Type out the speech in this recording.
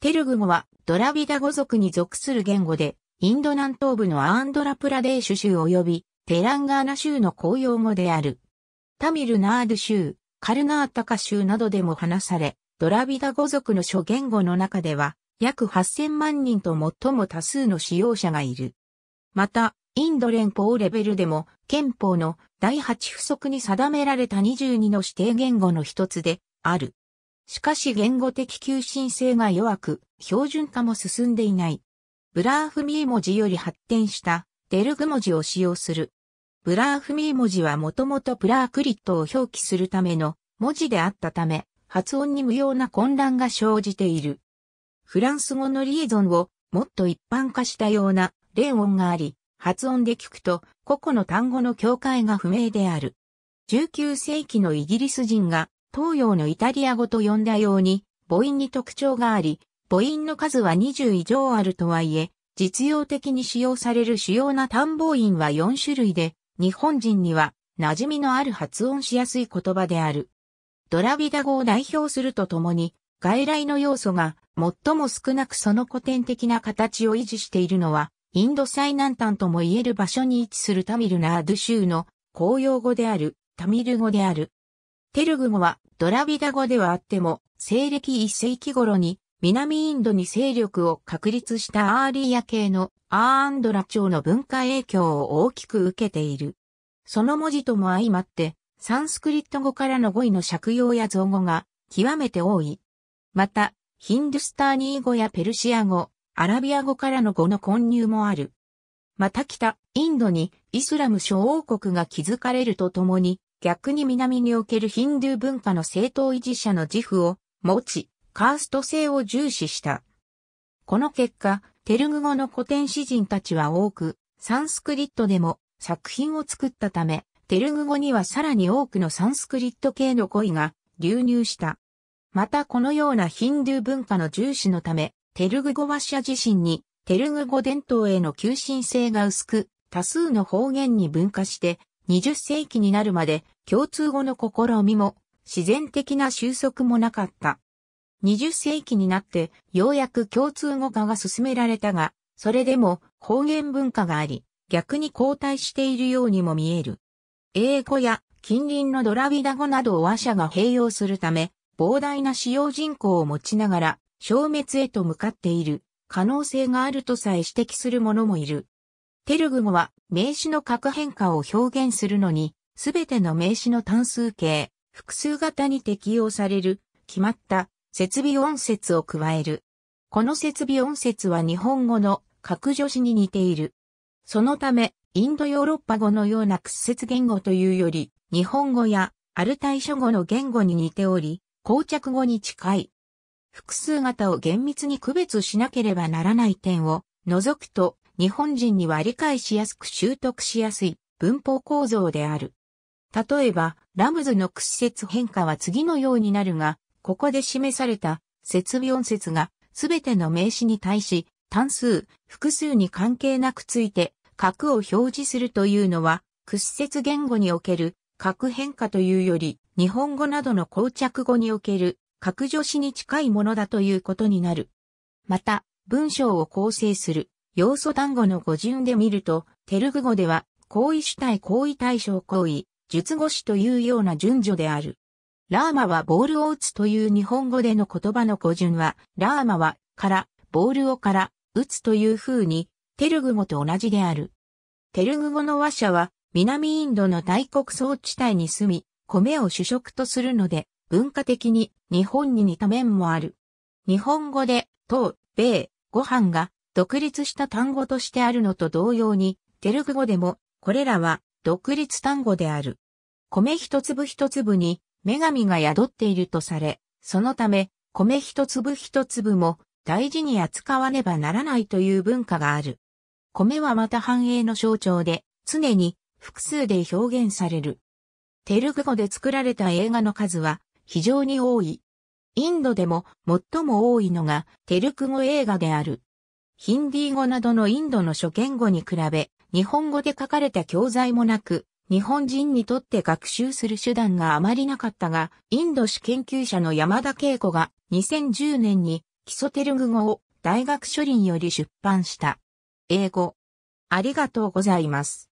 テルグ語はドラビダ語族に属する言語で、インド南東部のアーンドラプラデーシュ州及びテランガーナ州の公用語である。タミルナード州、カルナータカ州などでも話され、ドラビダ語族の諸言語の中では、約8000万人と最も多数の使用者がいる。また、インド連邦レベルでも、憲法の第8不足に定められた22の指定言語の一つで、ある。しかし言語的求心性が弱く、標準化も進んでいない。ブラーフミー文字より発展したデルグ文字を使用する。ブラーフミー文字はもともとプラークリットを表記するための文字であったため、発音に無用な混乱が生じている。フランス語のリエゾンをもっと一般化したような連音があり、発音で聞くと個々の単語の境界が不明である。19世紀のイギリス人が東洋のイタリア語と呼んだように、母音に特徴があり、母音の数は20以上あるとはいえ、実用的に使用される主要な単母音は4種類で、日本人には馴染みのある発音しやすい言葉である。ドラビダ語を代表するとともに、外来の要素が最も少なくその古典的な形を維持しているのは、インド最南端とも言える場所に位置するタミルナード州の公用語であるタミル語である。テルグ語はドラビダ語ではあっても、西暦1世紀頃に南インドに勢力を確立したアーリーヤ系のアーンドラ朝の文化影響を大きく受けている。その文字とも相まって、サンスクリット語からの語彙の借用や造語が極めて多い。また、ヒンドゥスターニー語やペルシア語、アラビア語からの語の混入もある。また北、インドにイスラム諸王国が築かれるとともに、逆に南におけるヒンドゥー文化の正当維持者の自負を持ち、カースト性を重視した。この結果、テルグ語の古典詩人たちは多く、サンスクリットでも作品を作ったため、テルグ語にはさらに多くのサンスクリット系の語彙が流入した。またこのようなヒンドゥー文化の重視のため、テルグ語話者自身にテルグ語伝統への求心性が薄く、多数の方言に分化して20世紀になるまで共通語の試みも自然的な収束もなかった。20世紀になってようやく共通語化が進められたが、それでも方言文化があり、逆に後退しているようにも見える。英語や近隣のドラビダ語などを和社が併用するため、膨大な使用人口を持ちながら消滅へと向かっている可能性があるとさえ指摘する者もいる。テルグ語は名詞の核変化を表現するのに、すべての名詞の単数形、複数型に適用される、決まった設備音節を加える。この設備音節は日本語の格助詞に似ている。そのため、インドヨーロッパ語のような屈折言語というより、日本語やアルタイ諸語の言語に似ており、膠着語に近い。複数型を厳密に区別しなければならない点を除くと、日本人には理解しやすく習得しやすい文法構造である。例えば、ラムズの屈折変化は次のようになるが、ここで示された説明。音節がすべての名詞に対し単数、複数に関係なくついて角を表示するというのは屈折言語における核変化というより日本語などの膠着語における格助詞に近いものだということになる。また、文章を構成する要素単語の語順で見ると、テルグ語では、行為主体行為対象行為、術語詞というような順序である。ラーマはボールを打つという日本語での言葉の語順は、ラーマは、から、ボールをから、打つという風に、テルグ語と同じである。テルグ語の話者は、南インドの大国層地帯に住み、米を主食とするので、文化的に日本に似た面もある。日本語で、当、米、ご飯が独立した単語としてあるのと同様に、テルグ語でも、これらは独立単語である。米一粒一粒に女神が宿っているとされ、そのため、米一粒一粒も大事に扱わねばならないという文化がある。米はまた繁栄の象徴で、常に複数で表現される。テルグ語で作られた映画の数は非常に多い。インドでも最も多いのがテルグ語映画である。ヒンディー語などのインドの諸言語に比べ、日本語で書かれた教材もなく、日本人にとって学習する手段があまりなかったが、インド史研究者の山田恵子が2010年に基礎テルグ語を大学書林より出版した。英語。ありがとうございます。